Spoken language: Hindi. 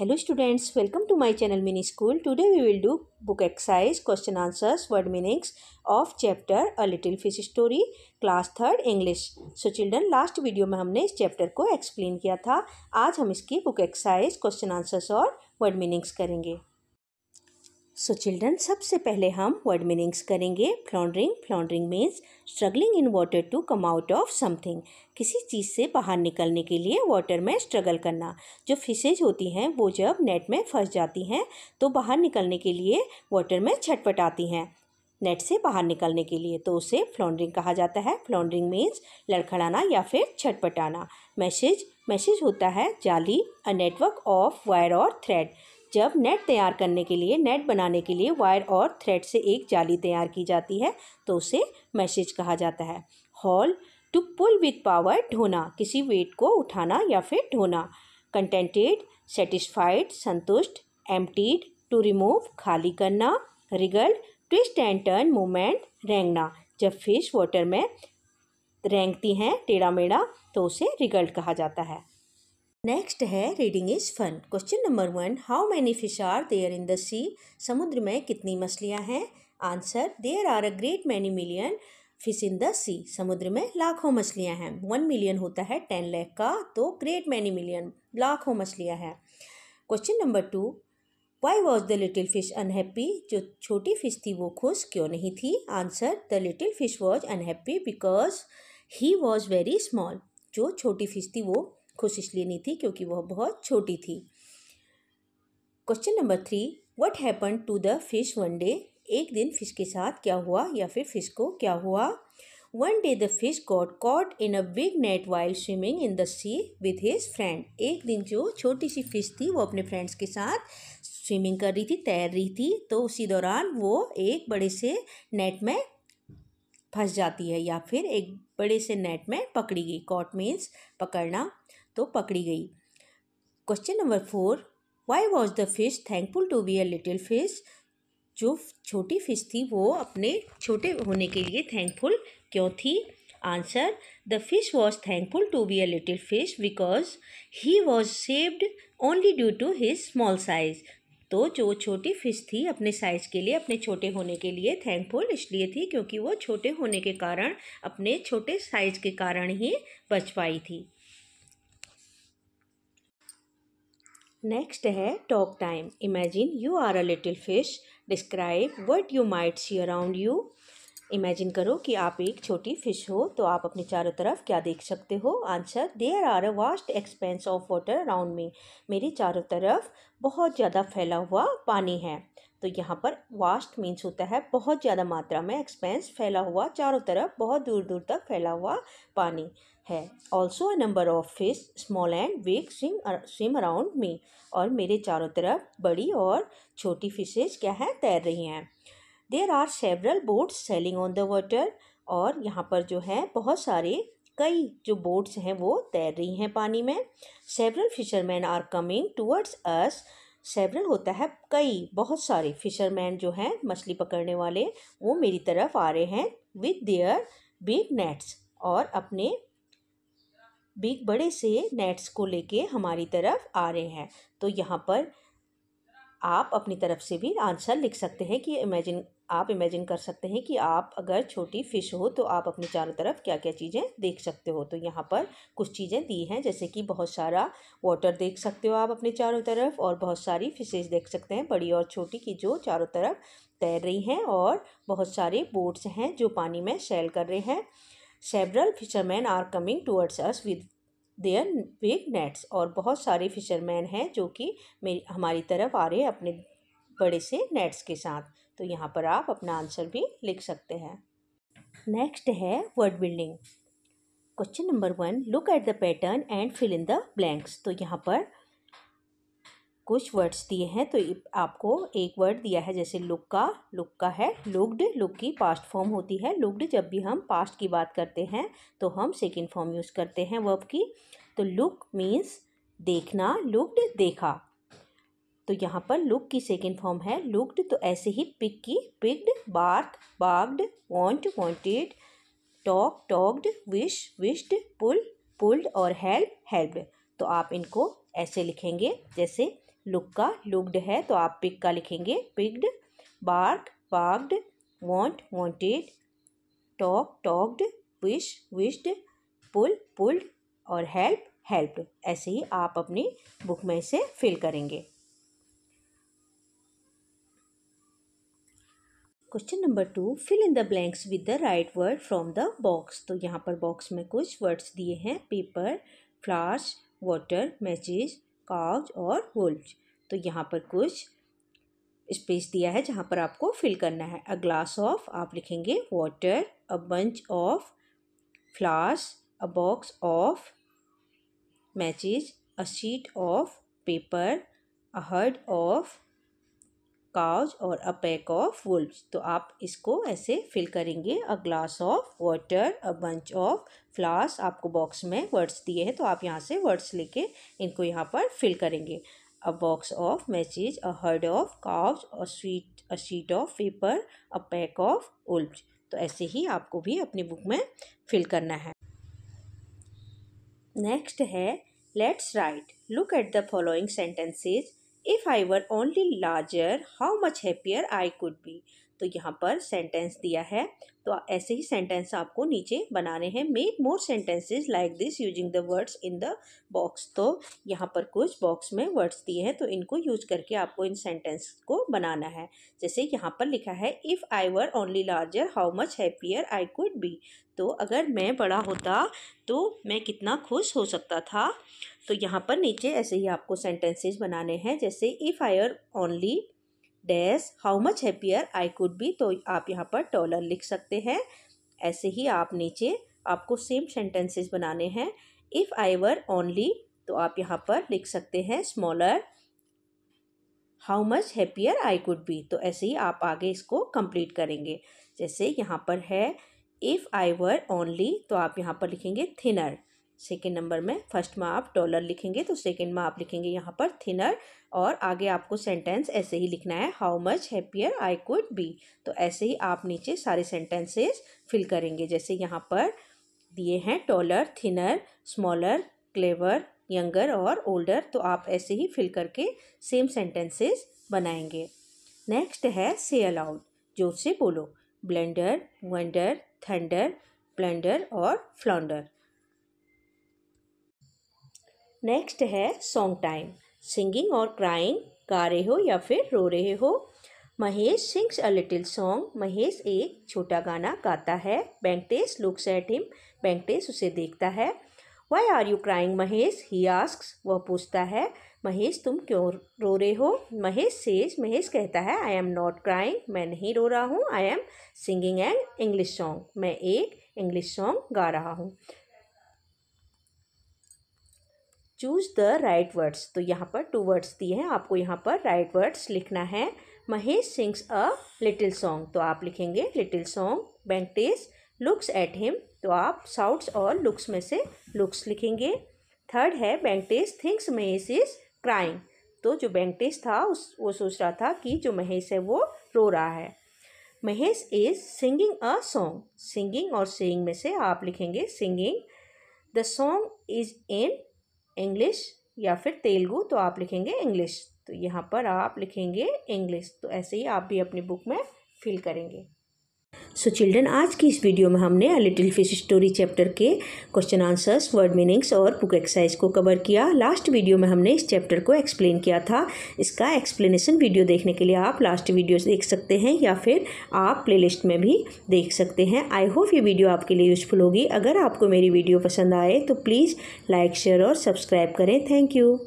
Hello students welcome to my channel mini school today we will do book exercise question answers word meanings of chapter a little fish story class third English so children last video में हमने इस चैप्टर को एक्सप्लेन किया था आज हम इसकी बुक एक्सरसाइज क्वेश्चन आंसर्स और वर्ड मीनिंग्स करेंगे सो चिल्ड्रन सबसे पहले हम वर्ड मीनिंग्स करेंगे floundering floundering means struggling in water to come out of something किसी चीज़ से बाहर निकलने के लिए वाटर में स्ट्रगल करना जो फिशेज होती हैं वो जब नेट में फंस जाती हैं तो बाहर निकलने के लिए वाटर में छटपट आती हैं नेट से बाहर निकलने के लिए तो उसे फ्लॉन्ड्रिंग कहा जाता है फ्लॉन्ड्रिंग मीन्स लड़खड़ाना या फिर छटपटाना मैसेज मैसेज होता है जाली अ नेटवर्क ऑफ वायर और थ्रेड जब नेट तैयार करने के लिए नेट बनाने के लिए वायर और थ्रेड से एक जाली तैयार की जाती है तो उसे मैसेज कहा जाता है haul to pull with power ढोना किसी वेट को उठाना या फिर ढोना कंटेंटेड सेटिस्फाइड संतुष्ट एम्प्टीड टू रिमूव खाली करना wriggle twist and turn movement रेंगना जब फिश वाटर में रेंगती हैं टेढ़ा मेढ़ा तो उसे रिगल्ट कहा जाता है नेक्स्ट है reading is fun question number one how many fish are there in the sea समुद्र में कितनी मछलियाँ हैं answer there are a great many million fish in the sea समुद्र में लाखों मछलियाँ हैं वन मिलियन होता है टेन लैख का तो ग्रेट मैनी मिलियन लाखों मछलियाँ हैं question number two why was the little fish unhappy जो छोटी फिश थी वो खुश क्यों नहीं थी answer the little fish was unhappy because he was very small जो छोटी फिश थी वो खुश इसलिए नहीं थी क्योंकि वह बहुत छोटी थी question number three what happen to the fish one day एक दिन फिश के साथ क्या हुआ या फिर फिश को क्या हुआ one day the fish got caught in a big net while swimming in the sea with his friend एक दिन जो छोटी सी फिश थी वो अपने फ्रेंड्स के साथ स्विमिंग कर रही थी तैर रही थी तो उसी दौरान वो एक बड़े से नेट में फंस जाती है या फिर एक बड़े से नेट में पकड़ी गई कॉट मीन्स पकड़ना तो पकड़ी गई question number four why was the fish thankful to be a little fish जो छोटी फिश थी वो अपने छोटे होने के लिए थैंकफुल क्यों थी answer the fish was thankful to be a little fish because he was saved only due to his small size तो जो छोटी फिश थी अपने साइज के लिए अपने छोटे होने के लिए थैंकफुल इसलिए थी क्योंकि वो छोटे होने के कारण अपने छोटे साइज के कारण ही बच पाई थी नेक्स्ट है talk time imagine you are a little fish describe what you might see around you इमेजिन करो कि आप एक छोटी फिश हो तो आप अपने चारों तरफ क्या देख सकते हो answer there are a vast expanse of water around me मेरे चारों तरफ बहुत ज़्यादा फैला हुआ पानी है तो यहाँ पर वास्ट मीन्स होता है बहुत ज़्यादा मात्रा में एक्सपेंस फैला हुआ चारों तरफ बहुत दूर दूर तक फैला हुआ पानी है also a number of fish small and big swim swim around me और मेरे चारों तरफ बड़ी और छोटी फिशेज क्या है तैर रही हैं there are several boats sailing on the water और यहाँ पर जो है बहुत सारे कई जो बोट्स हैं वो तैर रही हैं पानी में several fisherman are coming towards us several होता है कई बहुत सारे फिशरमैन जो हैं मछली पकड़ने वाले वो मेरी तरफ आ रहे हैं विद देयर बिग नेट्स और अपने बिग बड़े से नेट्स को लेके हमारी तरफ आ रहे हैं तो यहाँ पर आप अपनी तरफ से भी आंसर लिख सकते हैं कि इमेजिन आप इमेजिन कर सकते हैं कि आप अगर छोटी फ़िश हो तो आप अपने चारों तरफ क्या क्या चीज़ें देख सकते हो तो यहाँ पर कुछ चीज़ें दी हैं जैसे कि बहुत सारा वाटर देख सकते हो आप अपने चारों तरफ और बहुत सारी फिशेज देख सकते हैं बड़ी और छोटी की जो चारों तरफ तैर रही हैं और बहुत सारे बोट्स हैं जो पानी में सैल कर रहे हैं several fisherman are coming towards us with their big nets और बहुत सारे फिशरमैन हैं जो कि मेरी हमारी तरफ आ रहे हैं अपने बड़े से नेट्स के साथ तो यहाँ पर आप अपना आंसर भी लिख सकते हैं नेक्स्ट है word building question number one look at the pattern and fill in the blanks तो यहाँ पर कुछ वर्ड्स दिए हैं तो आपको एक वर्ड दिया है जैसे लुक का लुक का है लुक्ड लुक की पास्ट फॉर्म होती है लुक्ड जब भी हम पास्ट की बात करते हैं तो हम सेकेंड फॉर्म यूज़ करते हैं वर्ब की तो लुक मीन्स देखना लुक्ड देखा तो यहाँ पर लुक की सेकेंड फॉर्म है लुक्ड तो ऐसे ही पिक की picked bark barked want wanted talk talked wish wished pull pulled और हेल्प हेल्प्ड तो आप इनको ऐसे लिखेंगे जैसे लुक का लुकड है तो आप पिक का लिखेंगे picked bark barked want wanted talk talked wish wished pull pulled और हेल्प हेल्प्ड ऐसे ही आप अपनी बुक में से फिल करेंगे question number two fill in the blanks with the right word from the box तो यहाँ पर बॉक्स में कुछ वर्ड्स दिए हैं paper flowers water matches cows और होल्ड तो यहाँ पर कुछ स्पेस दिया है जहाँ पर आपको फिल करना है अ ग्लास ऑफ आप लिखेंगे water a bunch of flowers a box of matches a sheet of paper a herd of cows और अ पैक ऑफ वुल्व तो आप इसको ऐसे फिल करेंगे a glass of water a bunch of flowers आपको बॉक्स में वर्ड्स दिए हैं तो आप यहाँ से वर्ड्स लेके इनको यहाँ पर फिल करेंगे a box of matches a herd of cows a sweet a sheet of paper a pack of wolves तो ऐसे ही आपको भी अपनी बुक में फिल करना है नेक्स्ट है let's write look at the following sentences If I were only larger, how much happier I could be. तो यहाँ पर सेंटेंस दिया है तो ऐसे ही सेंटेंस आपको नीचे बनाने हैं make more sentences like this using the words in the box तो यहाँ पर कुछ बॉक्स में वर्ड्स दिए हैं तो इनको यूज करके आपको इन सेंटेंस को बनाना है जैसे यहाँ पर लिखा है if I were only larger how much happier I could be तो अगर मैं बड़ा होता तो मैं कितना खुश हो सकता था तो यहाँ पर नीचे ऐसे ही आपको सेंटेंसेस बनाने हैं जैसे इफ़ आई आर ओनली डैस how much happier I could be तो आप यहाँ पर टॉलर लिख सकते हैं ऐसे ही आप नीचे आपको सेम सेंटेंसेस बनाने हैं इफ़ आई वर ओनली तो आप यहाँ पर लिख सकते हैं smaller how much happier I could be तो ऐसे ही आप आगे इसको कंप्लीट करेंगे जैसे यहाँ पर है इफ़ आई वर ओनली तो आप यहाँ पर लिखेंगे थिनर सेकेंड नंबर में फर्स्ट में आप डॉलर लिखेंगे तो सेकेंड में आप लिखेंगे यहाँ पर थिनर और आगे आपको सेंटेंस ऐसे ही लिखना है how much happier I could be तो ऐसे ही आप नीचे सारे सेंटेंसेस फिल करेंगे जैसे यहाँ पर दिए हैं taller thinner smaller clever younger और ओल्डर तो आप ऐसे ही फिल करके सेम सेंटेंसेस बनाएंगे नेक्स्ट है से अलाउड जोर से बोलो ब्लेंडर वंडर थंडर ब्लेंडर और फ्लॉन्डर नेक्स्ट है सॉन्ग टाइम सिंगिंग और क्राइंग गा रहे हो या फिर रो रहे हो Mahesh sings a little song Mahesh एक छोटा गाना गाता है Venkatesh looks at him Venkatesh उसे देखता है why are you crying Mahesh he ask वह पूछता है महेश तुम क्यों रो रहे हो महेश सेज महेश कहता है आई एम नॉट क्राइंग मैं नहीं रो रहा हूँ I am singing an English song मैं एक इंग्लिश सॉन्ग गा रहा हूँ चूज द राइट वर्ड्स तो यहाँ पर टू वर्ड्स दिए हैं आपको यहाँ पर राइट right वर्ड्स लिखना है Mahesh sings a little song तो आप लिखेंगे little song Venkatesh looks at him तो आप साउट्स और लुक्स में से लुक्स लिखेंगे थर्ड है Venkatesh thinks Mahesh is crying तो जो वेंकटेश था उस वो सोच रहा था कि जो महेश है वो रो रहा है Mahesh is singing a song singing और सेइंग में से आप लिखेंगे singing the song is in English या फिर तेलुगु तो आप लिखेंगे इंग्लिश तो यहाँ पर आप लिखेंगे इंग्लिश तो ऐसे ही आप भी अपनी बुक में फिल करेंगे सो चिल्ड्रन आज की इस वीडियो में हमने a little fish story chapter के क्वेश्चन आंसर्स वर्ड मीनिंग्स और बुक एक्सरसाइज को कवर किया लास्ट वीडियो में हमने इस चैप्टर को एक्सप्लेन किया था इसका एक्सप्लेनेशन वीडियो देखने के लिए आप लास्ट वीडियो देख सकते हैं या फिर आप प्ले में भी देख सकते हैं आई होप ये वीडियो आपके लिए यूजफुल होगी अगर आपको मेरी वीडियो पसंद आए तो प्लीज़ लाइक शेयर और सब्सक्राइब करें थैंक यू